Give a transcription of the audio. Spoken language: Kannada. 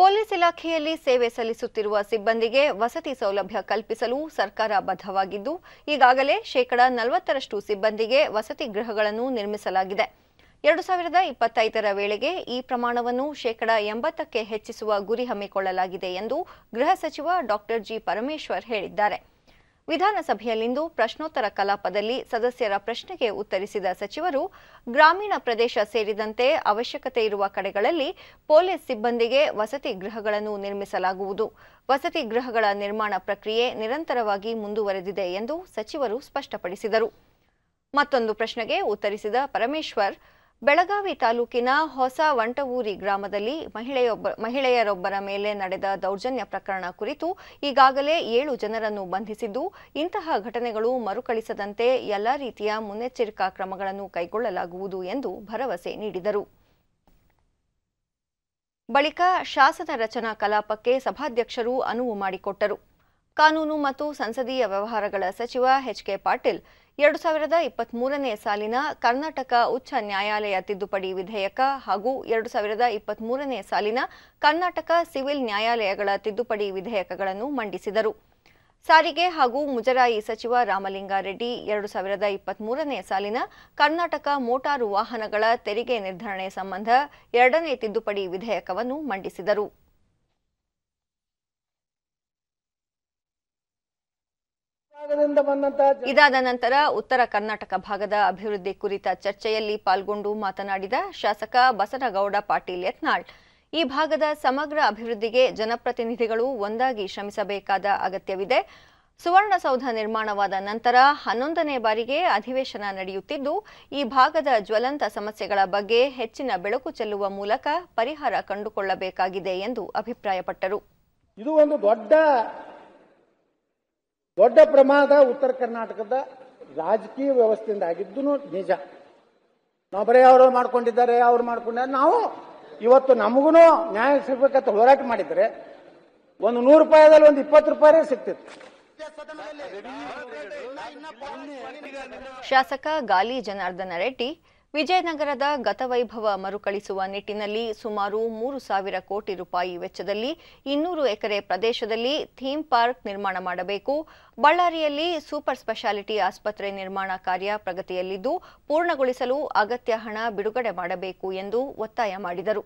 ಪೊಲೀಸ್ ಇಲಾಖೆಯಲ್ಲಿ ಸೇವೆ ಸಲ್ಲಿಸುತ್ತಿರುವ ಸಿಬ್ಬಂದಿಗೆ ವಸತಿ ಸೌಲಭ್ಯ ಕಲ್ಪಿಸಲು ಸರ್ಕಾರ ಬದ್ಧವಾಗಿದ್ದು ಈಗಾಗಲೇ ಶೇಕಡಾ ನಲವತ್ತರಷ್ಟು ಸಿಬ್ಬಂದಿಗೆ ವಸತಿ ಗೃಹಗಳನ್ನು ನಿರ್ಮಿಸಲಾಗಿದೆ ಎರಡು ಸಾವಿರದ ಇಪ್ಪತ್ತೈದರ ವೇಳೆಗೆ ಈ ಪ್ರಮಾಣವನ್ನು ಶೇಕಡಾ ಎಂಬತ್ತಕ್ಕೆ ಹೆಚ್ಚಿಸುವ ಗುರಿ ಹಮ್ಮಿಕೊಳ್ಳಲಾಗಿದೆ ಎಂದು ಗೃಹ ಸಚಿವ ಡಾಕ್ಟರ್ ಜಿ ಪರಮೇಶ್ವರ್ ಹೇಳಿದ್ದಾರೆ ವಿಧಾನಸಭೆಯಲ್ಲಿಂದು ಪ್ರಶ್ನೋತ್ತರ ಕಲಾಪದಲ್ಲಿ ಸದಸ್ಯರ ಪ್ರಶ್ನೆಗೆ ಉತ್ತರಿಸಿದ ಸಚಿವರು ಗ್ರಾಮೀಣ ಪ್ರದೇಶ ಸೇರಿದಂತೆ ಅವಶ್ಯಕತೆ ಇರುವ ಕಡೆಗಳಲ್ಲಿ ಪೊಲೀಸ್ ಸಿಬ್ಬಂದಿಗೆ ವಸತಿ ಗೃಹಗಳನ್ನು ನಿರ್ಮಿಸಲಾಗುವುದು ವಸತಿ ಗೃಹಗಳ ನಿರ್ಮಾಣ ಪ್ರಕ್ರಿಯೆ ನಿರಂತರವಾಗಿ ಮುಂದುವರೆದಿದೆ ಎಂದು ಸಚಿವರು ಸ್ಪಷ್ಟಪಡಿಸಿದರು ಮತ್ತೊಂದು ಪ್ರಶ್ನೆಗೆ ಉತ್ತರಿಸಿದ ಪರಮೇಶ್ವರ್ ಬೆಳಗಾವಿ ತಾಲೂಕಿನ ಹೊಸ ವಂಟವೂರಿ ಗ್ರಾಮದಲ್ಲಿ ಮಹಿಳೆಯೊಬ್ಬ ಮಹಿಳೆಯರೊಬ್ಬರ ಮೇಲೆ ನಡೆದ ದೌರ್ಜನ್ಯ ಪ್ರಕರಣ ಕುರಿತು ಈಗಾಗಲೇ ಏಳು ಜನರನ್ನು ಬಂಧಿಸಿದ್ದು ಇಂತಹ ಘಟನೆಗಳು ಮರುಕಳಿಸದಂತೆ ಎಲ್ಲ ರೀತಿಯ ಮುನ್ನೆಚ್ಚರಿಕಾ ಕ್ರಮಗಳನ್ನು ಕೈಗೊಳ್ಳಲಾಗುವುದು ಎಂದು ಭರವಸೆ ನೀಡಿದರು ಬಳಿಕ ಶಾಸನ ರಚನಾ ಕಲಾಪಕ್ಕೆ ಸಭಾಧ್ಯಕ್ಷರು ಅನುವು ಮಾಡಿಕೊಟ್ಟರು ಕಾನೂನು ಮತ್ತು ಸಂಸದೀಯ ವ್ಯವಹಾರಗಳ ಸಚಿವ ಎಚ್ ಕೆ ಪಾಟೀಲ್ ಎರಡು ಸಾವಿರದ ಇಪ್ಪತ್ತ್ ಮೂರನೇ ಸಾಲಿನ ಕರ್ನಾಟಕ ಉಚ್ಚ ನ್ಯಾಯಾಲಯ ತಿದ್ದುಪಡಿ ವಿಧೇಯಕ ಹಾಗೂ ಎರಡು ಸಾವಿರದ ಇಪ್ಪತ್ತ್ ಮೂರನೇ ಸಾಲಿನ ಕರ್ನಾಟಕ ಸಿವಿಲ್ ನ್ಯಾಯಾಲಯಗಳ ತಿದ್ದುಪಡಿ ವಿಧೇಯಕಗಳನ್ನು ಮಂಡಿಸಿದರು ಸಾರಿಗೆ ಹಾಗೂ ಮುಜರಾಯಿ ಸಚಿವ ರಾಮಲಿಂಗಾರೆಡ್ಡಿ ಎರಡು ಸಾವಿರದ ಇಪ್ಪತ್ತ್ ಮೂರನೇ ಸಾಲಿನ ಕರ್ನಾಟಕ ಮೋಟಾರು ವಾಹನಗಳ ತೆರಿಗೆ ನಿರ್ಧರಣೆ ಸಂಬಂಧ ಎರಡನೇ ತಿದ್ದುಪಡಿ ವಿಧೇಯಕವನ್ನು ಮಂಡಿಸಿದರು ಇದಾದ ನಂತರ ಉತ್ತರ ಕರ್ನಾಟಕ ಭಾಗದ ಅಭಿವೃದ್ಧಿ ಕುರಿತ ಚರ್ಚೆಯಲ್ಲಿ ಪಾಲ್ಗೊಂಡು ಮಾತನಾಡಿದ ಶಾಸಕ ಬಸನಗೌಡ ಪಾಟೀಲ್ ಯತ್ನಾಳ್ ಈ ಭಾಗದ ಸಮಗ್ರ ಅಭಿವೃದ್ಧಿಗೆ ಜನಪ್ರತಿನಿಧಿಗಳು ಒಂದಾಗಿ ಶ್ರಮಿಸಬೇಕಾದ ಅಗತ್ಯವಿದೆ ಸುವರ್ಣಸೌಧ ನಿರ್ಮಾಣವಾದ ನಂತರ ಹನ್ನೊಂದನೇ ಬಾರಿಗೆ ಅಧಿವೇಶನ ನಡೆಯುತ್ತಿದ್ದು ಈ ಭಾಗದ ಜ್ವಲಂತ ಸಮಸ್ಯೆಗಳ ಬಗ್ಗೆ ಹೆಚ್ಚಿನ ಬೆಳಕು ಚೆಲ್ಲುವ ಮೂಲಕ ಪರಿಹಾರ ಕಂಡುಕೊಳ್ಳಬೇಕಾಗಿದೆ ಎಂದು ಅಭಿಪ್ರಾಯಪಟ್ಟರು ಇದು ಒಂದು ದೊಡ್ಡ ದೊಡ್ಡ ಪ್ರಮಾದ ಉತ್ತರ ಕರ್ನಾಟಕದ ರಾಜಕೀಯ ವ್ಯವಸ್ಥೆಯಿಂದ ಆಗಿದ್ದು ನಿಜ ನಾವು ಬರೀ ಅವರು ಮಾಡ್ಕೊಂಡಿದ್ದಾರೆ ಅವ್ರು ಮಾಡ್ಕೊಂಡಿದ್ದಾರೆ ನಾವು ಇವತ್ತು ನಮಗೂ ನ್ಯಾಯ ಸಿಗಬೇಕಂತ ಹೋರಾಟ ಮಾಡಿದರೆ ಒಂದು ನೂರು ರೂಪಾಯಿದಲ್ಲಿ ಒಂದು ಇಪ್ಪತ್ತು ರೂಪಾಯಿ ಸಿಗ್ತಿತ್ತು ಶಾಸಕ ಗಾಲಿ ಜನಾರ್ದನ ರೆಡ್ಡಿ ವಿಜಯನಗರದ ಗತವೈಭವ ಮರುಕಳಿಸುವ ನಿಟ್ಟಿನಲ್ಲಿ ಸುಮಾರು ಮೂರು ಸಾವಿರ ಕೋಟಿ ರೂಪಾಯಿ ವೆಚ್ಚದಲ್ಲಿ ಇನ್ನೂರು ಎಕರೆ ಪ್ರದೇಶದಲ್ಲಿ ಥೀಮ್ ಪಾರ್ಕ್ ನಿರ್ಮಾಣ ಮಾಡಬೇಕು ಬಳ್ಳಾರಿಯಲ್ಲಿ ಸೂಪರ್ ಸ್ಪೆಷಾಲಿಟಿ ಆಸ್ಪತ್ರೆ ನಿರ್ಮಾಣ ಕಾರ್ಯ ಪ್ರಗತಿಯಲ್ಲಿದ್ದು ಪೂರ್ಣಗೊಳಿಸಲು ಅಗತ್ಯ ಹಣ ಬಿಡುಗಡೆ ಮಾಡಬೇಕು ಎಂದು ಒತ್ತಾಯ ಮಾಡಿದರು